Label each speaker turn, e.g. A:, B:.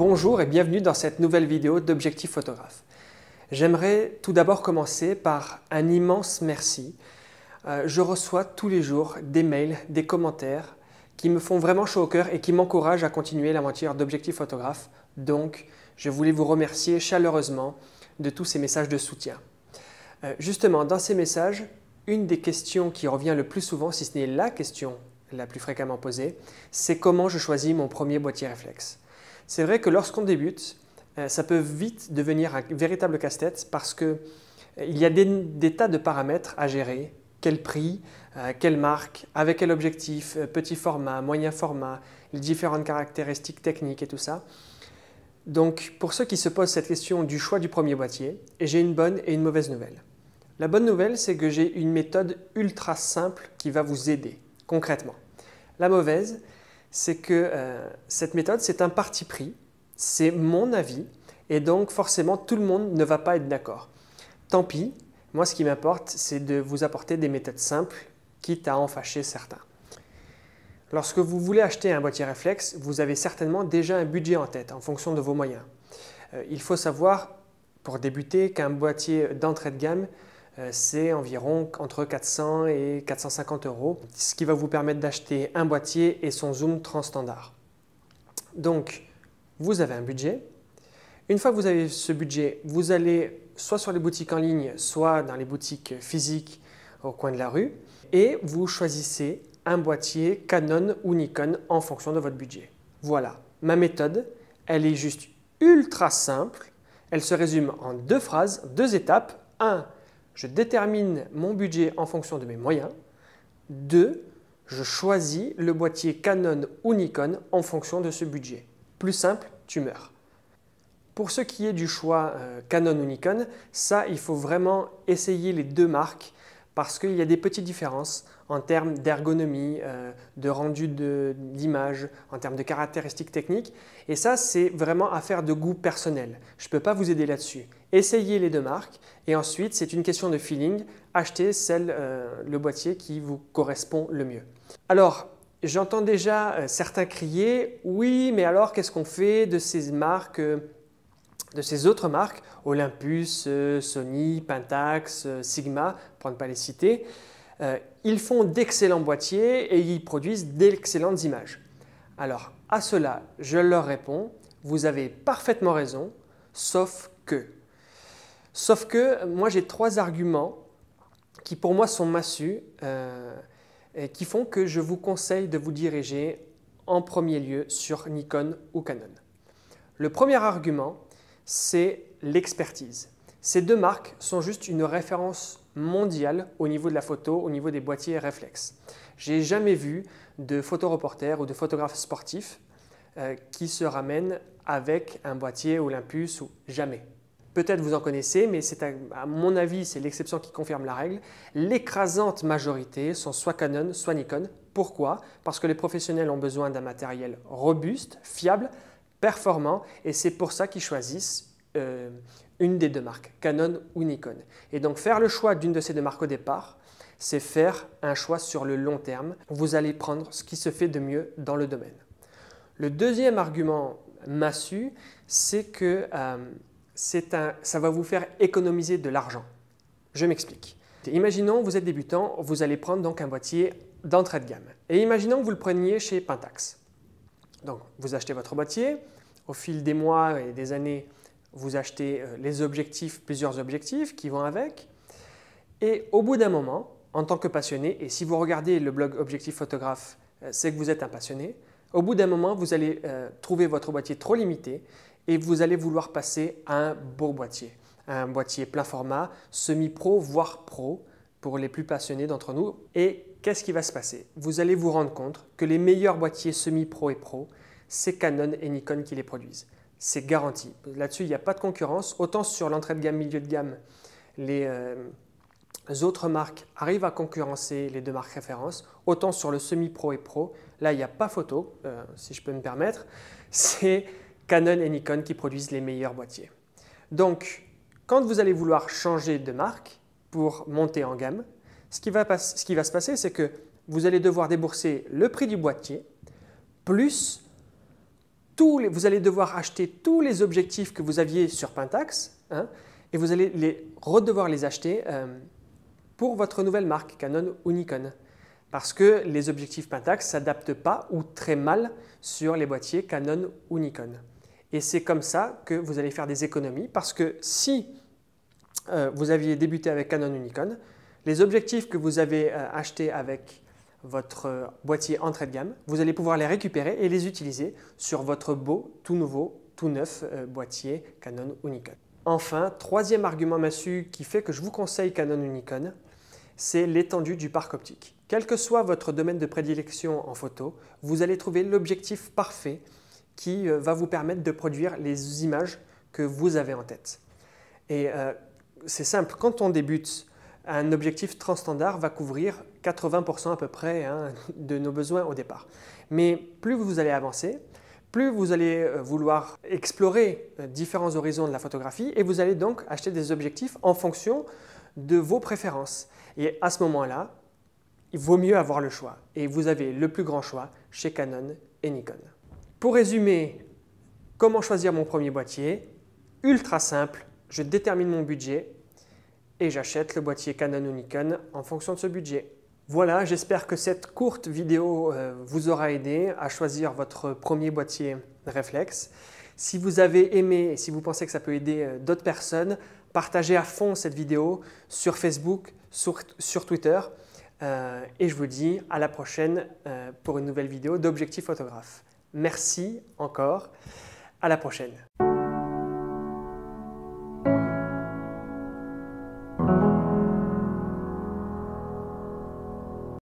A: bonjour et bienvenue dans cette nouvelle vidéo d'Objectif Photographe. J'aimerais tout d'abord commencer par un immense merci. Euh, je reçois tous les jours des mails, des commentaires qui me font vraiment chaud au cœur et qui m'encouragent à continuer l'aventure d'Objectif Photographe. Donc, je voulais vous remercier chaleureusement de tous ces messages de soutien. Euh, justement, dans ces messages, une des questions qui revient le plus souvent, si ce n'est la question la plus fréquemment posée, c'est comment je choisis mon premier boîtier réflexe. C'est vrai que lorsqu'on débute, euh, ça peut vite devenir un véritable casse-tête parce qu'il euh, y a des, tas de paramètres à gérer. Quel prix, euh, quelle marque, avec quel objectif, petit format, moyen format, les différentes caractéristiques techniques et tout ça. Donc pour ceux qui se posent cette question du choix du premier boîtier, j'ai une bonne et une mauvaise nouvelle. La bonne nouvelle, c'est que j'ai une méthode ultra simple qui va vous aider concrètement. La mauvaise, c'est que euh, cette méthode, c'est un parti pris, c'est mon avis, et donc forcément tout le monde ne va pas être d'accord. Tant pis, moi ce qui m'importe, c'est de vous apporter des méthodes simples, quitte à en fâcher certains. Lorsque vous voulez acheter un boîtier réflexe, vous avez certainement déjà un budget en tête en fonction de vos moyens. Euh, il faut savoir, pour débuter, qu'un boîtier d'entrée de gamme euh, c'est environ entre 400 et 450 euros, ce qui va vous permettre d'acheter un boîtier et son zoom transstandard. Donc, vous avez un budget. Une fois que vous avez ce budget, vous allez soit sur les boutiques en ligne, soit dans les boutiques physiques au coin de la rue, et vous choisissez un boîtier Canon ou Nikon en fonction de votre budget. Voilà, ma méthode, elle est juste ultra simple. Elle se résume en deux phrases, deux étapes. 1 je détermine mon budget en fonction de mes moyens. 2. Je choisis le boîtier Canon ou Nikon en fonction de ce budget. Plus simple, tu meurs. Pour ce qui est du choix euh, Canon ou Nikon, ça, il faut vraiment essayer les deux marques parce qu'il y a des petites différences en termes d'ergonomie, euh, de rendu d'image, en termes de caractéristiques techniques. Et ça, c'est vraiment affaire de goût personnel. Je ne peux pas vous aider là-dessus. Essayez les deux marques et ensuite, c'est une question de feeling. Achetez celle, euh, le boîtier qui vous correspond le mieux. Alors, j'entends déjà euh, certains crier, oui, mais alors qu'est-ce qu'on fait de ces marques de ces autres marques, Olympus, euh, Sony, Pentax, euh, Sigma, pour ne pas les citer, euh, ils font d'excellents boîtiers et ils produisent d'excellentes images. Alors à cela, je leur réponds, vous avez parfaitement raison, sauf que. Sauf que moi j'ai trois arguments qui pour moi sont massus et qui font que je vous conseille de vous diriger en premier lieu sur Nikon ou Canon. Le premier argument, c'est l'expertise. Ces deux marques sont juste une référence mondiale au niveau de la photo, au niveau des boîtiers réflexes. J'ai jamais vu de photoreporter ou de photographe sportif euh, qui se ramène avec un boîtier Olympus ou jamais. Peut-être vous en connaissez, mais c'est à, mon avis, c'est l'exception qui confirme la règle. L'écrasante majorité sont soit Canon, soit Nikon. Pourquoi Parce que les professionnels ont besoin d'un matériel robuste, fiable, performant, et c'est pour ça qu'ils choisissent euh, une des deux marques, Canon ou Nikon. Et donc faire le choix d'une de ces deux marques au départ, c'est faire un choix sur le long terme. Vous allez prendre ce qui se fait de mieux dans le domaine. Le deuxième argument massu, c'est que euh, un, ça va vous faire économiser de l'argent. Je m'explique. Imaginons, vous êtes débutant, vous allez prendre donc un boîtier d'entrée de gamme. Et imaginons que vous le preniez chez Pentax. Donc vous achetez votre boîtier, au fil des mois et des années, vous achetez euh, les objectifs, plusieurs objectifs qui vont avec. Et au bout d'un moment, en tant que passionné, et si vous regardez le blog Objectif Photographe, euh, c'est que vous êtes un passionné, au bout d'un moment, vous allez euh, trouver votre boîtier trop limité et vous allez vouloir passer à un beau boîtier, un boîtier plein format, semi-pro, voire pro, pour les plus passionnés d'entre nous qu'est-ce qui va se passer Vous allez vous rendre compte que les meilleurs boîtiers semi-pro et pro, c'est Canon et Nikon qui les produisent. C'est garanti. Là-dessus, il n'y a pas de concurrence. Autant sur l'entrée de gamme, milieu de gamme, les euh, autres marques arrivent à concurrencer les deux marques références, autant sur le semi-pro et pro, là, il n'y a pas photo, euh, si je peux me permettre. C'est Canon et Nikon qui produisent les meilleurs boîtiers. Donc, quand vous allez vouloir changer de marque pour monter en gamme, ce qui va, se passer, c'est que vous allez devoir débourser le prix du boîtier, plus vous allez devoir acheter tous les objectifs que vous aviez sur Pentax, hein, et vous allez les redevoir les acheter euh, pour votre nouvelle marque, Canon ou Nikon. Parce que les objectifs Pentax ne s'adaptent pas ou très mal sur les boîtiers Canon ou Nikon. Et c'est comme ça que vous allez faire des économies, parce que si euh, vous aviez débuté avec Canon ou Nikon, les objectifs que vous avez euh, achetés avec votre euh, boîtier entrée de gamme, vous allez pouvoir les récupérer et les utiliser sur votre beau, tout nouveau, tout neuf euh, boîtier Canon Unicon. Enfin, troisième argument massu qui fait que je vous conseille Canon Unicon, c'est l'étendue du parc optique. Quel que soit votre domaine de prédilection en photo, vous allez trouver l'objectif parfait qui va vous permettre de produire les images que vous avez en tête. Et c'est simple, quand on débute, un objectif transstandard va couvrir 80% à peu près hein, de nos besoins au départ. Mais plus vous allez avancer, plus vous allez euh, vouloir explorer euh, différents horizons de la photographie et vous allez donc acheter des objectifs en fonction de vos préférences. Et à ce moment-là, il vaut mieux avoir le choix. Et vous avez le plus grand choix chez Canon et Nikon. Pour résumer, comment choisir mon premier boîtier Ultra simple, je détermine mon budget, et j'achète le boîtier Canon ou Nikon en fonction de ce budget. Voilà, j'espère que cette courte vidéo euh, vous aura aidé à choisir votre premier boîtier Reflex. Si vous avez aimé et si vous pensez que ça peut aider euh, d'autres personnes, partagez à fond cette vidéo sur Facebook, sur, Twitter. Euh, et je vous dis à la prochaine pour une nouvelle vidéo d'Objectif Photographe. Merci encore. À la prochaine.